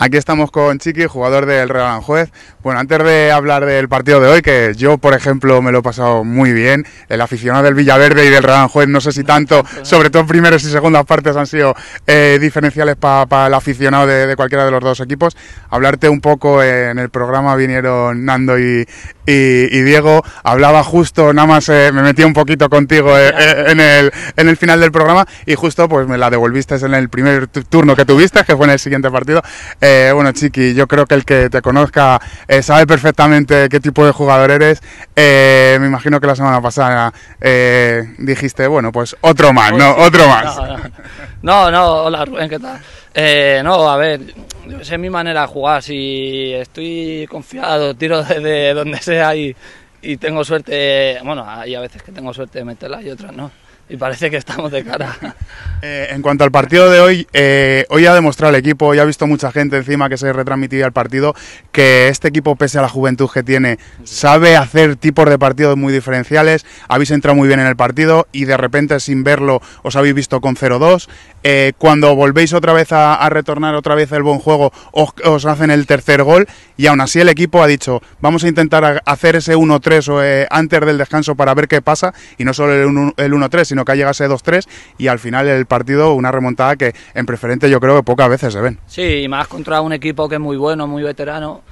Aquí estamos con Chiqui, jugador del Real Anjuez. Bueno, antes de hablar del partido de hoy, que yo, por ejemplo, me lo he pasado muy bien, el aficionado del Villaverde y del Real Anjuez, no sé si tanto, sobre todo en primeras y segundas partes han sido eh, diferenciales para el aficionado de, cualquiera de los dos equipos. Hablarte un poco, eh, en el programa vinieron Nando y, y, Diego hablaba justo, nada más eh, me metí un poquito contigo eh, eh, en, el, en el final del programa y justo pues me la devolviste en el primer turno que tuviste, que fue en el siguiente partido. bueno, Chiqui, yo creo que el que te conozca sabe perfectamente qué tipo de jugador eres. me imagino que la semana pasada dijiste, bueno, pues otro más, ¿no? Pues otro más. No, no, no hola Rubén, ¿qué tal? Eh, no, a ver, esa es mi manera de jugar. Si estoy confiado, tiro desde donde sea y, y tengo suerte, bueno, hay a veces que tengo suerte de meterla y otras no y parece que estamos de cara. Eh, en cuanto al partido de hoy, eh, hoy ha demostrado el equipo, ya ha visto mucha gente encima que se retransmitía el partido, que este equipo, pese a la juventud que tiene, sabe hacer tipos de partidos muy diferenciales, habéis entrado muy bien en el partido y de repente sin verlo os habéis visto con 0-2. Eh, cuando volvéis otra vez a, retornar otra vez el buen juego, os, hacen el tercer gol y aún así el equipo ha dicho, vamos a intentar hacer ese 1-3 antes del descanso para ver qué pasa y no solo el 1-3, sino no que ha llegado ser 2-3 y al final el partido una remontada que en preferente yo creo que pocas veces se ven. Sí, y más contra un equipo que es muy bueno, muy veterano.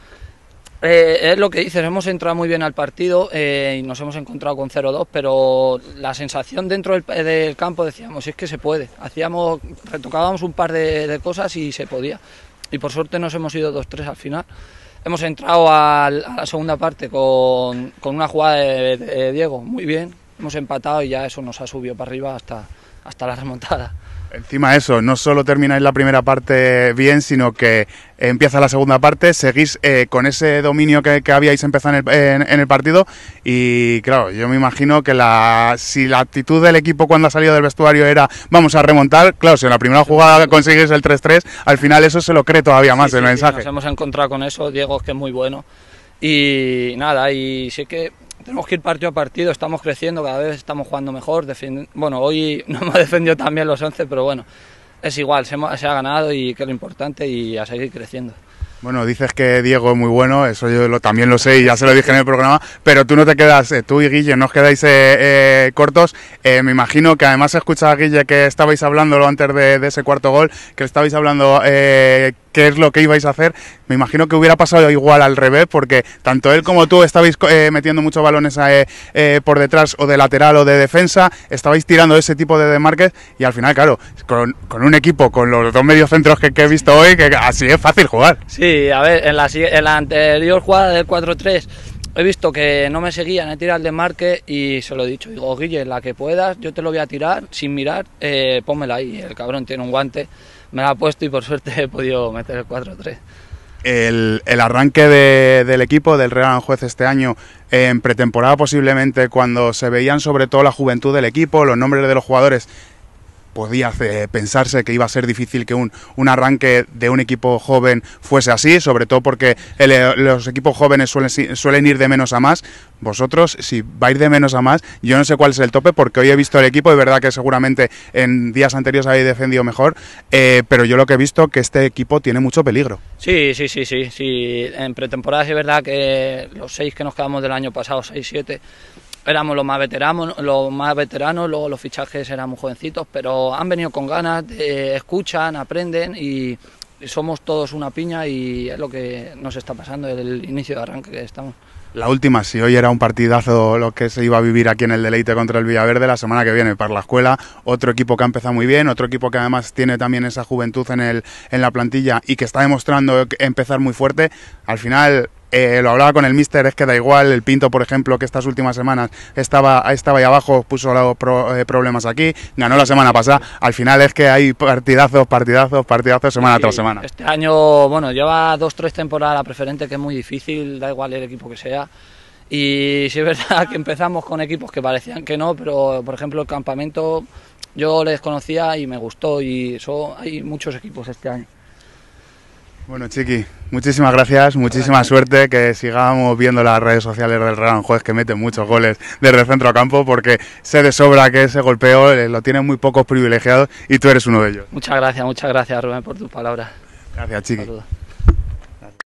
Eh, es lo que dices, hemos entrado muy bien al partido eh, y nos hemos encontrado con 0-2, pero la sensación dentro eh, del, campo decíamos, es que se puede. Hacíamos, retocábamos un par de, cosas y se podía. Y por suerte nos hemos ido 2-3 al final. Hemos entrado a, la segunda parte con, con una jugada de Diego, muy bien, hemos empatado y ya eso nos ha subido para arriba hasta, hasta la remontada. Encima eso, no solo termináis la primera parte bien, sino que empieza la segunda parte, seguís eh, con ese dominio que, que habíais empezado en el, partido y claro, yo me imagino que la, si la actitud del equipo cuando ha salido del vestuario era vamos a remontar, claro, si en la primera jugada conseguís el 3-3, al final eso se lo cree todavía más el mensaje. nos hemos encontrado con eso, Diego, que es muy bueno. Y nada, y sí que tenemos que ir partido a partido, estamos creciendo, cada vez estamos jugando mejor. Bueno, hoy no hemos defendido también los 11, pero bueno, es igual, se, ha ganado y que es lo importante y a seguir creciendo. Bueno, dices que Diego es muy bueno, eso yo también lo sé y ya se lo dije en el programa, pero tú no te quedas, eh, tú y Guille no os quedáis eh, eh, cortos. me imagino que además escuchas a Guille que estabais hablando antes de, de ese cuarto gol, que estabais hablando qué es lo que ibais a hacer. Me imagino que hubiera pasado igual al revés, porque tanto él como tú estabais eh, metiendo muchos balones eh, eh, por detrás o de lateral o de defensa, estabais tirando ese tipo de demarques y al final, claro, con, un equipo, con los dos mediocentros que, que he visto hoy, que así es fácil jugar. Sí, a ver, en la anterior jugada del 4-3 he visto que no me seguían, he tirado el Marque y se lo he dicho. Digo, Guille, la que puedas, yo te lo voy a tirar sin mirar, eh, pónmela ahí. El cabrón tiene un guante, me la ha puesto y por suerte he podido meter el 4-3. El, arranque del equipo del Real Anjuez este año en pretemporada posiblemente cuando se veían sobre todo la juventud del equipo, los nombres de los jugadores podía eh, pensarse que iba a ser difícil que un, arranque de un equipo joven fuese así, sobre todo porque eh, los equipos jóvenes suelen, suelen ir de menos a más. Vosotros, si va a ir de menos a más, yo no sé cuál es el tope, porque hoy he visto el equipo, es verdad que seguramente en días anteriores habéis defendido mejor, eh, pero yo lo que he visto que este equipo tiene mucho peligro. Sí, sí, sí, sí, sí. En pretemporada es verdad que los seis que nos quedamos del año pasado, seis, siete, éramos los más veteranos, los más veteranos, luego los fichajes éramos jovencitos, pero han venido con ganas, escuchan, aprenden y somos todos una piña y es lo que nos está pasando desde el inicio de arranque que estamos. La última, si hoy era un partidazo lo que se iba a vivir aquí en el Deleite contra el Villaverde, la semana que viene para la escuela, otro equipo que ha empezado muy bien, otro equipo que además tiene también esa juventud en, el, en la plantilla y que está demostrando empezar muy fuerte, al final eh, lo hablaba con el míster, es que da igual, el Pinto, por ejemplo, que estas últimas semanas estaba, estaba ahí abajo, puso eh, problemas aquí, ganó la semana pasada, al final es que hay partidazos, partidazos, partidazos semana tras semana. Este año, bueno, lleva dos, tres temporadas preferente que es muy difícil, da igual el equipo que sea. Y sí es verdad que empezamos con equipos que parecían que no, pero por ejemplo el campamento yo les conocía y me gustó y hay muchos equipos este año. Bueno, Chiqui, muchísimas gracias, muchísima suerte, que sigamos viendo las redes sociales del Real Juez que mete muchos goles desde el centro a campo, porque se de sobra que ese golpeo eh, lo tienen muy pocos privilegiados y tú eres uno de ellos. Muchas gracias, muchas gracias Rubén por tus palabras. Gracias, Chiqui.